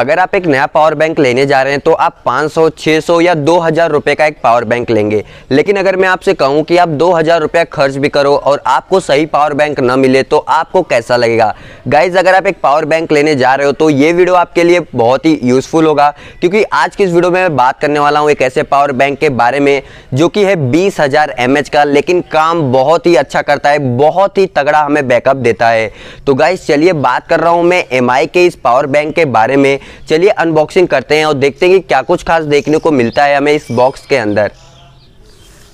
अगर आप एक नया पावर बैंक लेने जा रहे हैं तो आप 500, 600 या दो हज़ार रुपये का एक पावर बैंक लेंगे लेकिन अगर मैं आपसे कहूं कि आप दो हज़ार रुपया खर्च भी करो और आपको सही पावर बैंक न मिले तो आपको कैसा लगेगा गाइज अगर आप एक पावर बैंक लेने जा रहे हो तो ये वीडियो आपके लिए बहुत ही यूज़फुल होगा क्योंकि आज की इस वीडियो में मैं बात करने वाला हूँ एक ऐसे पावर बैंक के बारे में जो कि है बीस हज़ार का लेकिन काम बहुत ही अच्छा करता है बहुत ही तगड़ा हमें बैकअप देता है तो गाइज चलिए बात कर रहा हूँ मैं एम के इस पावर बैंक के बारे में चलिए अनबॉक्सिंग करते हैं और देखते हैं कि क्या कुछ खास देखने को मिलता है हमें इस बॉक्स के अंदर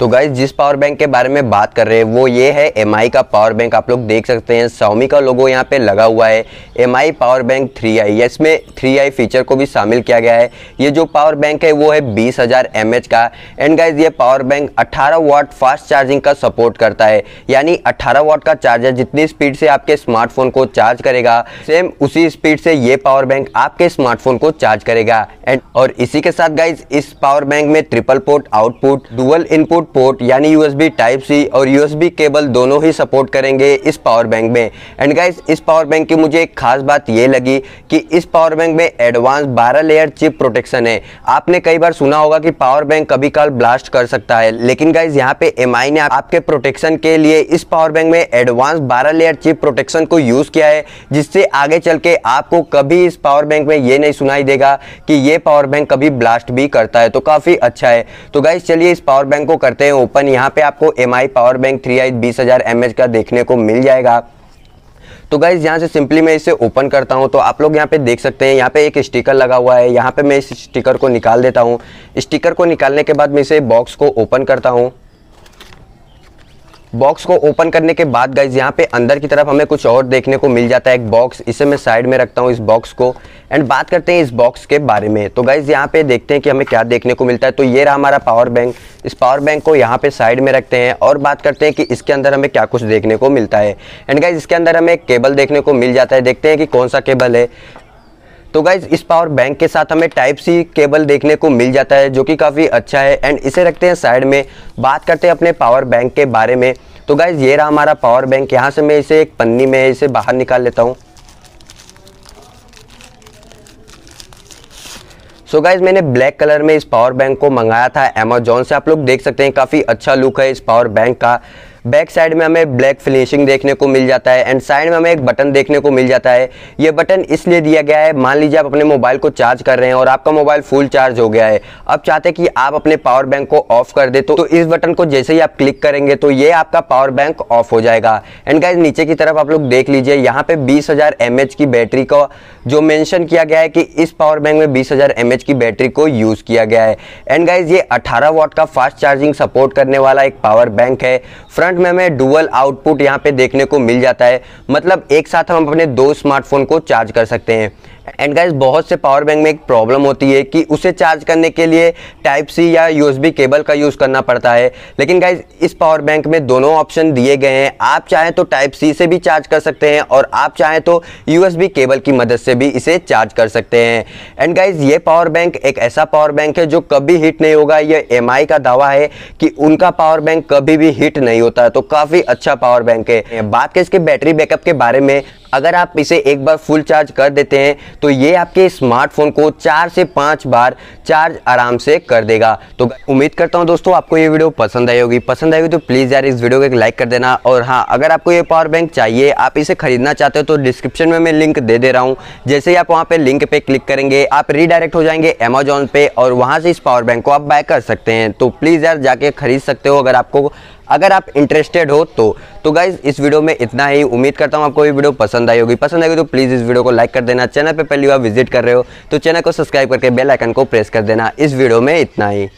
तो गाइज जिस पावर बैंक के बारे में बात कर रहे हैं वो ये है एम का पावर बैंक आप लोग देख सकते हैं सौमी का लोगो यहाँ पे लगा हुआ है Mi power bank three I इसमें थ्री आई फीचर को भी शामिल किया गया है ये जो पावर बैंक है वो है बीस हज़ार एम का एंड गाइज ये पावर बैंक अट्ठारह वाट फास्ट चार्जिंग का सपोर्ट करता है यानी अट्ठारह वाट का चार्जर जितनी स्पीड से आपके स्मार्टफोन को चार्ज करेगा सेम उसी स्पीड से ये पावर बैंक आपके स्मार्टफोन को चार्ज करेगा एंड और इसी के साथ गाइज इस पावर बैंक में triple port output dual input output port यानी यूएसबी टाइप सी और यूएसबी केबल दोनों ही सपोर्ट करेंगे इस पावर बैंक में एंड गाइस इस पावर बैंक की मुझे एक खास बात ये लगी कि इस पावर बैंक में एडवांस 12 लेयर चिप प्रोटेक्शन है आपने कई बार सुना होगा कि पावर बैंक कभी काल ब्लास्ट कर सकता है लेकिन गाइज यहाँ पे एम ने आपके प्रोटेक्शन के लिए इस पावर बैंक में एडवांस बारह लेयर चिप प्रोटेक्शन को यूज किया है जिससे आगे चल के आपको कभी इस पावर बैंक में ये नहीं सुनाई देगा कि ये पावर बैंक कभी ब्लास्ट भी करता है तो काफी अच्छा है तो गाइज चलिए इस पावर बैंक को करते करते हैं ओपन यहाँ पे आपको Mi power bank three I बीस हज़ार एम एच का देखने को मिल जाएगा तो गाइज़ यहाँ से सिंपली मैं इसे ओपन करता हूँ तो आप लोग यहाँ पे देख सकते हैं यहाँ पे एक स्टिकर लगा हुआ है यहाँ पे मैं इस स्टिकर को निकाल देता हूँ स्टिकर को निकालने के बाद मैं इसे बॉक्स को ओपन करता हूँ बॉक्स को ओपन करने के बाद गाइज यहाँ पे अंदर की तरफ हमें कुछ और देखने को मिल जाता है एक बॉक्स इसे मैं साइड में रखता हूँ इस बॉक्स को एंड बात करते हैं इस बॉक्स के बारे में तो गाइज यहाँ पे देखते हैं कि हमें क्या देखने को मिलता है तो ये रहा हमारा पावर बैंक इस पावर बैंक को यहाँ पे साइड में रखते हैं और बात करते हैं कि इसके अंदर हमें क्या कुछ देखने को मिलता है एंड गाइज इसके अंदर हमें केबल देखने को मिल जाता है देखते हैं कि कौन सा केबल है तो गाइज इस पावर बैंक के साथ हमें टाइप सी केबल देखने को मिल जाता है जो कि काफ़ी अच्छा है एंड इसे रखते हैं साइड में बात करते हैं अपने पावर बैंक के बारे में तो गाइज ये रहा हमारा पावर बैंक यहाँ से मैं इसे एक पन्नी में इसे बाहर निकाल लेता हूँ सो so गाइज मैंने ब्लैक कलर में इस पावर बैंक को मंगाया था अमेजोन से आप लोग देख सकते हैं काफ़ी अच्छा लुक है इस पावर बैंक का बैक साइड में हमें ब्लैक फिनिशिंग देखने को मिल जाता है एंड साइड में हमें एक बटन देखने को मिल जाता है ये बटन इसलिए दिया गया है मान लीजिए आप अपने मोबाइल को चार्ज कर रहे हैं और आपका मोबाइल फुल चार्ज हो गया है अब चाहते हैं कि आप अपने पावर बैंक को ऑफ कर दे तो, तो इस बटन को जैसे ही आप क्लिक करेंगे तो ये आपका पावर बैंक ऑफ हो जाएगा एंड गाइज नीचे की तरफ आप लोग देख लीजिए यहाँ पे बीस हजार की बैटरी का जो मैंशन किया गया है कि इस पावर बैंक में बीस हजार की बैटरी को यूज़ किया गया है एंड गाइज ये अठारह वॉट का फास्ट चार्जिंग सपोर्ट करने वाला एक पावर बैंक है फ्रंट स्मार्टफोन में हमें डुअल आउटपुट यहाँ पे देखने को मिल जाता है मतलब एक साथ हम अपने दो स्मार्टफोन को चार्ज कर सकते हैं एंड गाइस बहुत से पावर बैंक में एक प्रॉब्लम होती है कि उसे चार्ज करने के लिए टाइप सी या यूएसबी केबल का यूज़ करना पड़ता है लेकिन गाइस इस पावर बैंक में दोनों ऑप्शन दिए गए हैं आप चाहें तो टाइप सी से भी चार्ज कर सकते हैं और आप चाहें तो यूएसबी केबल की मदद से भी इसे चार्ज कर सकते हैं एंड गाइज ये पावर बैंक एक ऐसा पावर बैंक है जो कभी हिट नहीं होगा यह एम का दावा है कि उनका पावर बैंक कभी भी हिट नहीं होता तो काफी अच्छा पावर बैंक है बात करें इसके बैटरी बैकअप के बारे में अगर आप इसे एक बार फुल चार्ज कर देते हैं तो ये आपके स्मार्टफोन को चार से पाँच बार चार्ज आराम से कर देगा तो उम्मीद करता हूँ दोस्तों आपको ये वीडियो पसंद आई होगी पसंद आएगी तो प्लीज़ यार इस वीडियो को एक लाइक कर देना और हाँ अगर आपको ये पावर बैंक चाहिए आप इसे खरीदना चाहते हो तो डिस्क्रिप्शन में मैं लिंक दे दे रहा हूँ जैसे ही आप वहाँ पर लिंक पर क्लिक करेंगे आप रीडायरेक्ट हो जाएंगे अमेजोन पे और वहाँ से इस पावर बैंक को आप बाय कर सकते हैं तो प्लीज़ यार जाके खरीद सकते हो अगर आपको अगर आप इंटरेस्टेड हो तो तो गाइज इस वीडियो में इतना ही उम्मीद करता हूँ आपको ये वीडियो पसंद आई होगी पसंद आएगी तो प्लीज़ इस वीडियो को लाइक कर देना चैनल पर पहली बार विजिट कर रहे हो तो चैनल को सब्सक्राइब करके बेलाइकन को प्रेस कर देना इस वीडियो में इतना ही